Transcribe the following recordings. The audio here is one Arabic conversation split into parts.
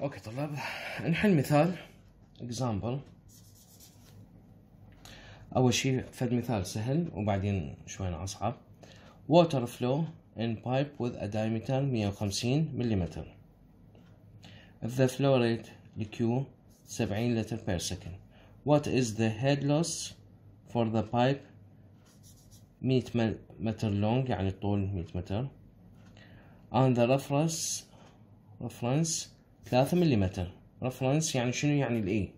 اوكي طلاب نحل مثال example اول شيء فد مثال سهل وبعدين شوي اصعب water flow in pipe with a diameter 150 ملم if the flow rate لQ 70 liter per second what is the head loss for the pipe 100 متر long يعني الطول 100 متر and the reference reference ثلاثة ملم رفرنس يعني شنو يعني الاي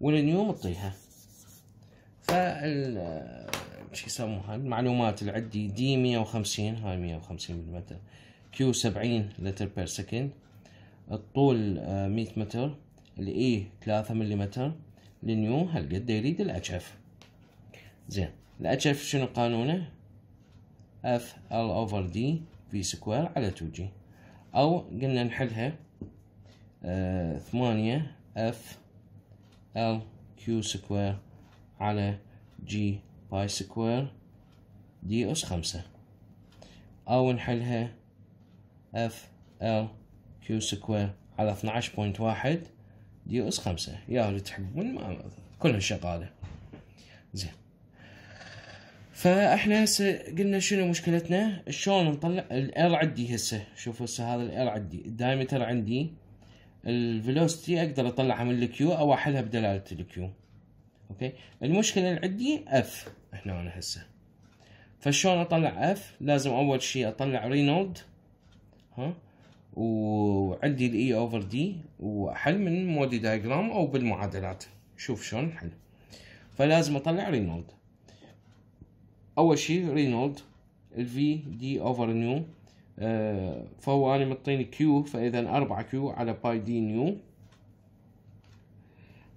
والنيو تطيها فال شو يسموها المعلومات اللي عندي دي 150 هاي 150 ملم كيو 70 لتر بير سكند الطول 100 آه، متر الاي 3 ملم النيو هالقد يريد الاتش اف زين الاتش اف شنو قانونه اف ال اوفر دي في سكوير على 2 جي او قلنا نحلها آه، ثمانية اف ال كيو سكوير على جي باي سكوير دي أس خمسة أو نحلها اف ال كيو سكوير على 12.1 دي أس خمسة يا اللي تحبون ما كلها شغالة زين فاحنا هسه قلنا شنو مشكلتنا شلون نطلع الار عندي هسه شوفوا هسه هذا الار عندي الدايمتر عندي الفيلوستي اقدر اطلعها من الكيو او احلها بدلاله الكيو اوكي المشكله اللي عندي اف هنا هسه فشلون اطلع اف لازم اول شيء اطلع رينولد ها وعندي الاي اوفر دي واحل من مودي دايجرام او بالمعادلات شوف شلون الحل فلازم اطلع رينولد اول شيء رينولد الفي دي اوفر نيو آه، فهو أنا مطيني كيو فإذا أربعة كيو على باي دي نيو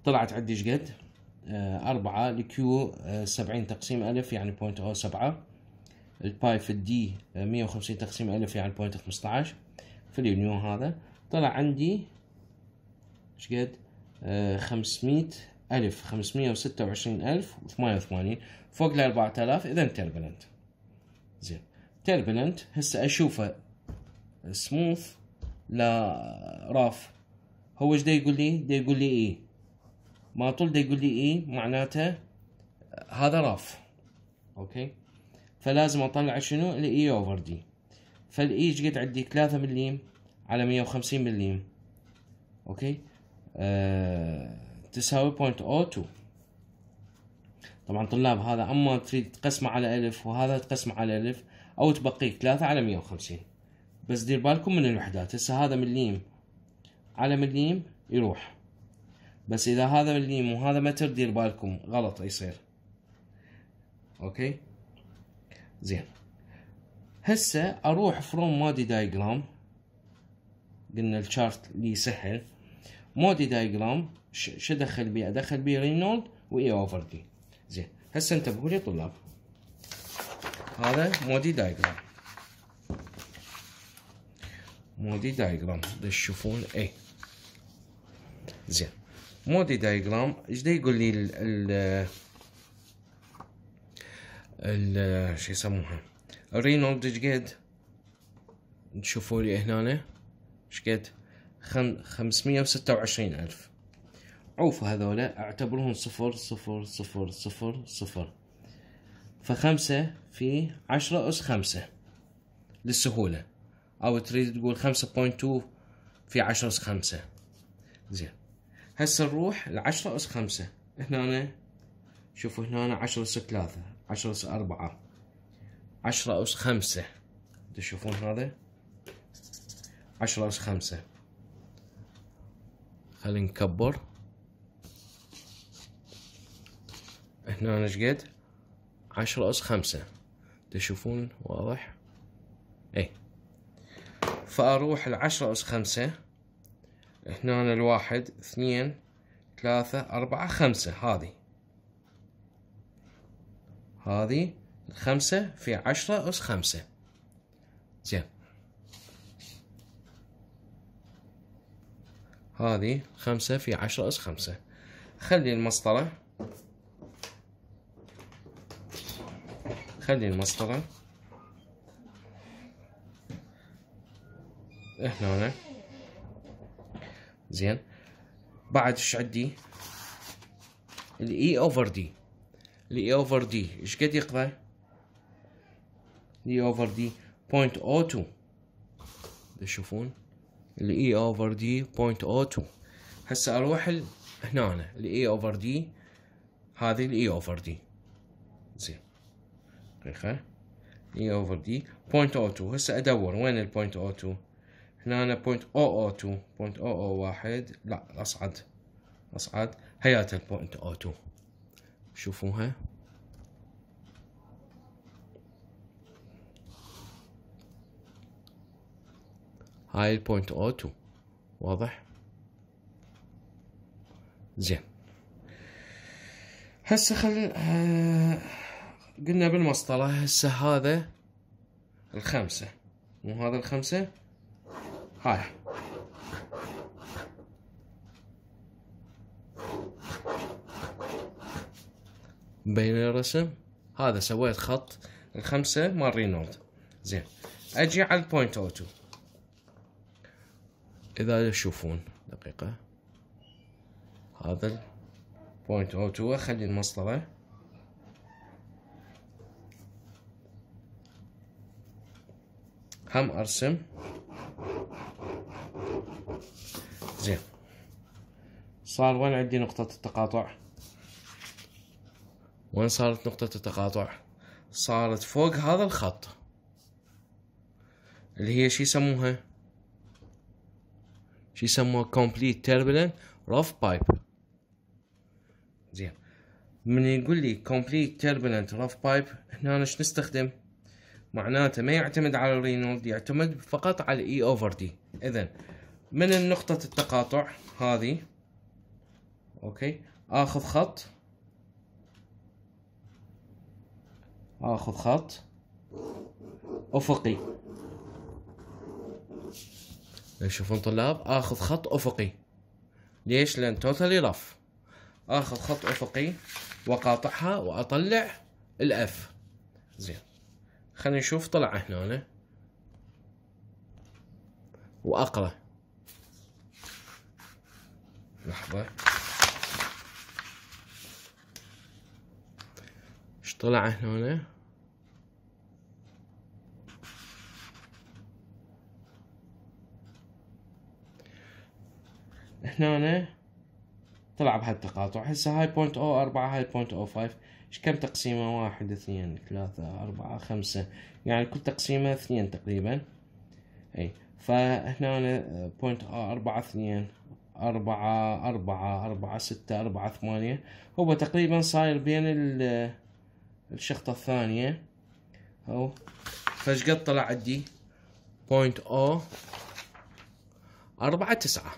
طلعت عندي شقد آه، أربعة لكيو آه، سبعين تقسيم ألف يعني بوينت أو oh سبعة الباي في الدي مية وخمسين تقسيم ألف يعني بوينت خمسطعش في النيو هذا طلع عندي شقد خمسمية ألف خمسمية وستة وعشرين ألف وثمانية وثمانين فوق الأربعة آلاف إذا تربلنت زين تيربلنت هسه اشوفه سموث لا راف هو ايش دا يقول لي؟ دا يقول لي اي ما طول دا يقول لي اي معناته هذا راف اوكي فلازم اطلع شنو؟ الاي اوفر e دي فالاي e ايش قد عندي؟ 3 مليم على 150 مليم اوكي آه... تساوي 0.02 طبعا طلاب هذا اما تريد تقسمه على الف وهذا تقسمه على الف او تبقيك ثلاثة على مية وخمسين بس دير بالكم من الوحدات هسه هذا مليم على مليم يروح بس اذا هذا مليم وهذا متر دير بالكم غلط يصير اوكي زين هسه اروح فروم مودي دايجرام قلنا الشارت لي سهل مودي دايجرام شو ادخل بيه ادخل بيه رينولد واي اوفر دي زين هسه انتبهوا لي طلاب هذا مودي دايجرام مودي دايجرام تشوفون اي زين مودي دايجرام ايش دا يقول لي ال ال ال شو يسموها الرينولد ايش قد تشوفوا لي هنا ايش قد خمسمية وستة وعشرين الف عوفوا هذولا اعتبرهم صفر صفر صفر صفر صفر فخمسة في عشرة أس خمسة للسهولة أو تريد تقول خمسة بوينت تو في عشرة أس خمسة زين هسه نروح لعشرة أس خمسة هنا أنا شوفوا هنا أنا عشرة أس ثلاثة عشرة أس أربعة عشرة أس خمسة تشوفون هذا عشرة أس خمسة خلينا نكبر هنا ايش قد عشرة أس خمسة تشوفون واضح اي فأروح العشرة أس خمسة هنا الواحد اثنين ثلاثة أربعة خمسة هذه هذه الخمسة في عشرة أس خمسة زين هذه خمسة في عشرة أس خمسة خلي المسطرة خلي المسطرة احنا هنا زين بعد ايش عندي الاي اوفر دي الاي اوفر دي ايش قد يقرا الاي اوفر دي 0.02 تشوفون الاي اوفر دي 0.02 هسه اروح هنا الاي اوفر دي هذه الاي اوفر دي دقيقة اي اوفر دي بوينت او تو هسه ادور وين البوينت او تو هنا أنا بوينت او او تو بوينت او او واحد لا اصعد اصعد هيات البوينت او تو شوفوها هاي البوينت او تو واضح زين هسه خل آه قلنا بالمسطرة هسه هذا الخمسة مو هذا الخمسة هاي مبين الرسم هذا سويت خط الخمسة مال رينولد زين اجي على البوينت اوتو اذا تشوفون دقيقة هذا البوينت اوتو خلي اخلي المسطرة هم ارسم زين صار وين عندي نقطة التقاطع وين صارت نقطة التقاطع صارت فوق هذا الخط اللي هي شو يسموها شو يسموها complete turbulent rough pipe زين من يقول لي complete turbulent rough pipe هنا شو نستخدم معناته ما يعتمد على الرينولد يعتمد فقط على الاي اوفر دي اذا من نقطة التقاطع هذه اوكي اخذ خط اخذ خط افقي شوفون طلاب اخذ خط افقي ليش لان توتالي رف اخذ خط افقي واقاطعها واطلع الاف زين خلينا نشوف طلع هنا واقرا لحظة ايش طلع هنا هنا طلع بهالتقاطع هسه هاي بوينت او اربعة هاي بوينت او فايف كم تقسيمة واحد اثنين ثلاثة أربعة خمسة يعني كل تقسيمة اثنين تقريبا أي فهنا بوينت آه، أربعة اثنين أربعة أربعة أربعة ستة أربعة ثمانية هو تقريبا صاير بين آه، الشخطة الثانية أو قد طلع عندي بوينت أو أربعة تسعة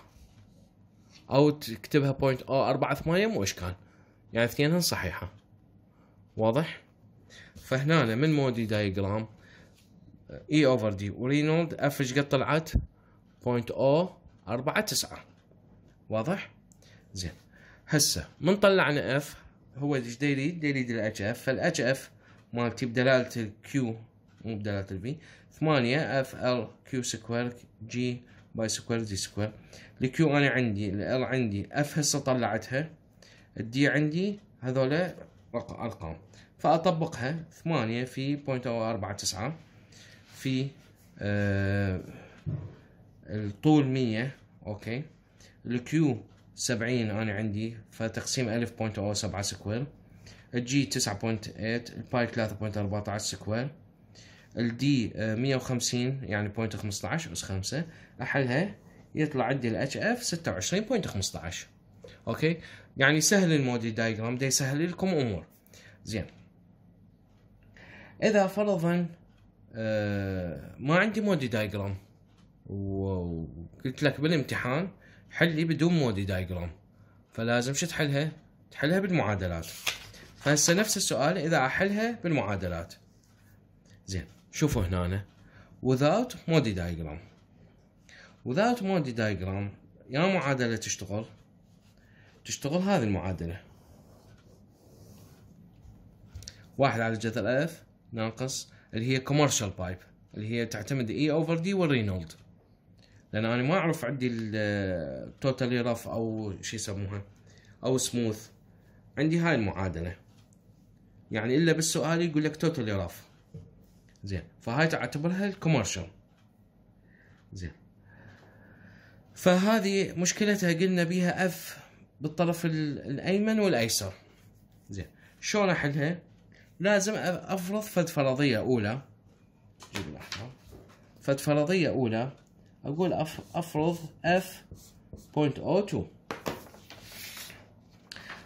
أو تكتبها بوينت أو أربعة ثمانية مو إشكال يعني اثنينهن صحيحة واضح فهنا من مودي دايجرام اي e اوفر دي ورينولد اف ايش قد طلعت 0.049 واضح زين هسه من طلعنا اف هو ايش يريد يريد الاتش اف فالاتش اف مالتي بدلالة الكيو مو بدلالة الفي ثمانية اف ال كيو سكوير جي باي سكوير دي سكوير الكيو انا عندي ال عندي اف هسه طلعتها الدي عندي هذولا أرقام فأطبقها ثمانية في بوينت أو أربعة تسعة في آه الطول مية أوكي الكيو سبعين أنا عندي فتقسيم ألف بوينت أو سبعة سكوير الجي تسعة بوينت ايت الباي ثلاثة بوينت أربعة عشر سكوير الدي آه، مية وخمسين يعني بوينت خمسة عشر أس خمسة أحلها يطلع عندي الاتش اف ستة وعشرين بوينت خمسة عشر اوكي يعني سهل المودي دايجرام دي يسهل لكم امور زين اذا فرضا آه، ما عندي مودي دايجرام وقلت لك بالامتحان حل لي بدون مودي دايجرام فلازم شو تحلها تحلها بالمعادلات فهسه نفس السؤال اذا احلها بالمعادلات زين شوفوا هنا without مودي دايجرام without مودي دايجرام يا معادله تشتغل تشتغل هذه المعادلة واحد على جذر اف ناقص اللي هي commercial بايب اللي هي تعتمد اي اوفر دي والرينولد لان انا ما اعرف عندي التوتالي رف او شو يسموها او سموث عندي هاي المعادله يعني الا بالسؤال يقول لك توتالي رف زين فهاي تعتبرها commercial زين فهذه مشكلتها قلنا بيها اف بالطرف الايمن والايسر زين شلون احلها لازم افرض فد فرضيه اولى جيب الاحمر فد فرضيه اولى اقول افرض f.02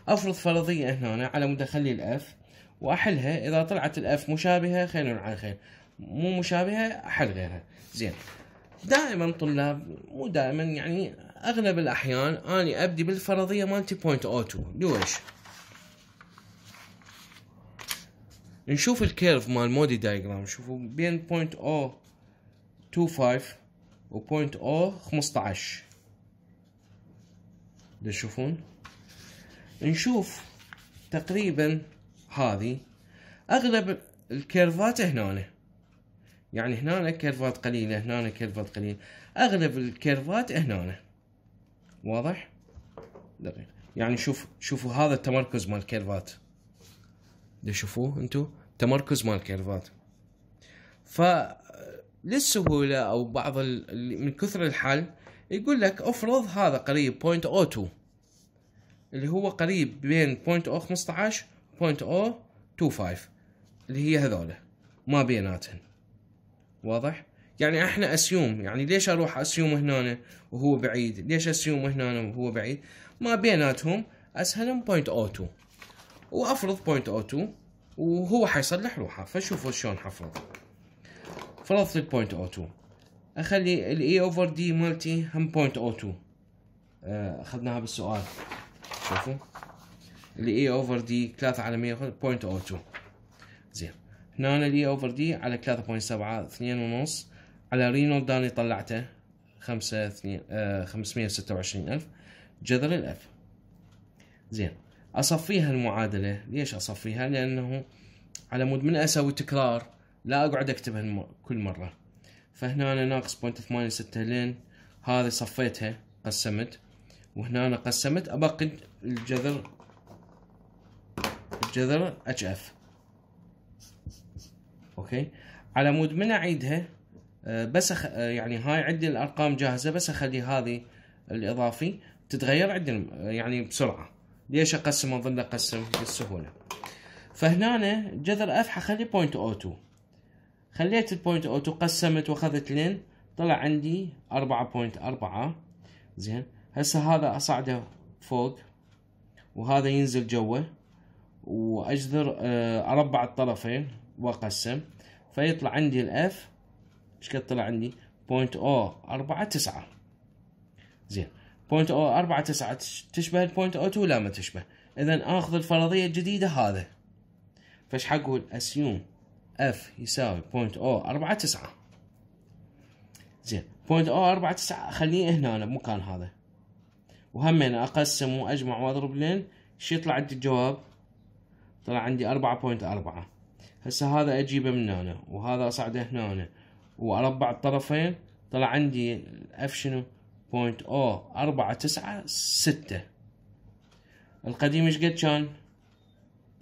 افرض فرضيه هنا على مدخلي الاف واحلها اذا طلعت الاف مشابهه خير عن خير مو مشابهه احل غيرها زين دائما طلاب مو دائما يعني اغلب الاحيان اني ابدي بالفرضيه مالتي بوينت او 2 ليش؟ نشوف الكيرف مال مودي دايجرام شوفوا بين بوينت او 25 وبوينت او 15 تشوفون نشوف تقريبا هذه اغلب الكيرفات هنا يعني هنا كيرفات قليله هنا كيرفات قليله اغلب الكيرفات هنا واضح دقيق يعني شوف شوفوا هذا التمركز مال الكيرفات شوفوه انتو تمركز مال الكيرفات ف للسهوله او بعض ال... من كثر الحل يقول لك افرض هذا قريب 0.02 اللي هو قريب بين 0.015 و 0.025 اللي هي هذولا ما بيناتهم واضح يعني احنا اسيوم يعني ليش اروح اسيوم هنا وهو بعيد ليش اسيوم هنا وهو بعيد ما بيناتهم اسهل بوينت او 2 وافرض بوينت او 2 وهو حيصلح روحه فشوفوا شلون حفرض فرضت البوينت او 2 اخلي الاي اوفر دي مالتي هم بوينت او 2 اخذناها بالسؤال شوفوا الاي اوفر دي 3 على 100 بوينت او 2 زين هنا دي اوفر دي على 3.7 اثنين ونص على رينولد داني طلعته خمسة اثنين آه، خمسمية ستة وعشرين ألف جذر الأف زين أصفيها المعادلة ليش أصفيها لأنه على مود من أسوي تكرار لا أقعد أكتبها كل مرة فهنا أنا ناقص بوينت ثمانية ستة لين هذه صفيتها قسمت وهنا أنا قسمت أبقي الجذر الجذر اتش اف اوكي على مود من اعيدها آه، بس أخ... آه، يعني هاي عندي الارقام جاهزه بس اخلي هذه الاضافي تتغير عندي آه، يعني بسرعه ليش اقسم اظل اقسم بالسهوله فهنا جذر اف حخلي بوينت او 2 خليت البوينت او 2 قسمت واخذت لين طلع عندي 4.4 زين هسه هذا اصعده فوق وهذا ينزل جوه واجذر اربع الطرفين واقسم فيطلع عندي الاف ايش قد طلع عندي؟ بوينت او أربعة تسعة زين بوينت او أربعة تسعة تشبه البوينت او تو لا ما تشبه اذا اخذ الفرضية الجديدة هذا فايش حقول اسيوم اف يساوي بوينت او أربعة تسعة زين بوينت او أربعة تسعة اخليه هنا أنا بمكان هذا وهمين اقسم واجمع واضرب لين شو يطلع عندي الجواب؟ طلع عندي أربعة بوينت أربعة هسه هذا اجيبه من هنا وهذا اصعده هنا واربع الطرفين طلع عندي الاف شنو بوينت او اربعة تسعة ستة القديم ايش قد كان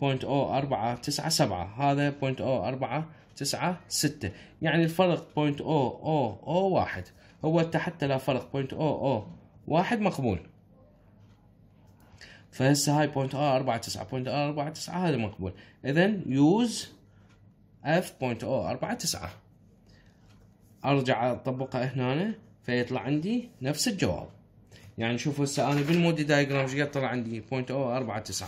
بوينت او اربعة تسعة سبعة هذا بوينت او اربعة تسعة ستة يعني الفرق بوينت او او او واحد هو حتى لا فرق بوينت او او واحد مقبول فهسه هاي بوينت او اربعة تسعة بوينت او اربعة تسعة هذا مقبول اذا يوز F.0 4 ارجع اطبقها هنا فيطلع عندي نفس الجواب يعني شوفوا هسه انا بالمودي دايجرام ايش قد طلع عندي 0.0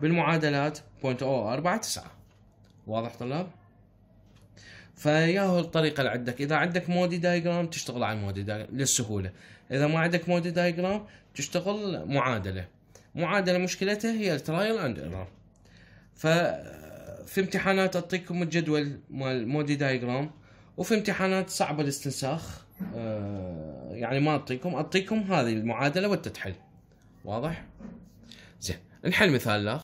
بالمعادلات 0.0 واضح طلاب؟ فياهو الطريقه اللي عندك اذا عندك مودي دايجرام تشتغل على المودي دايجرام للسهوله اذا ما عندك مودي دايجرام تشتغل معادله معادله مشكلتها هي الترايل اند ايرور في امتحانات اعطيكم الجدول مال مودي دايجرام وفي امتحانات صعبه الاستنساخ آه، يعني ما اعطيكم اعطيكم هذه المعادله وانت تحل واضح زين نحل مثال لا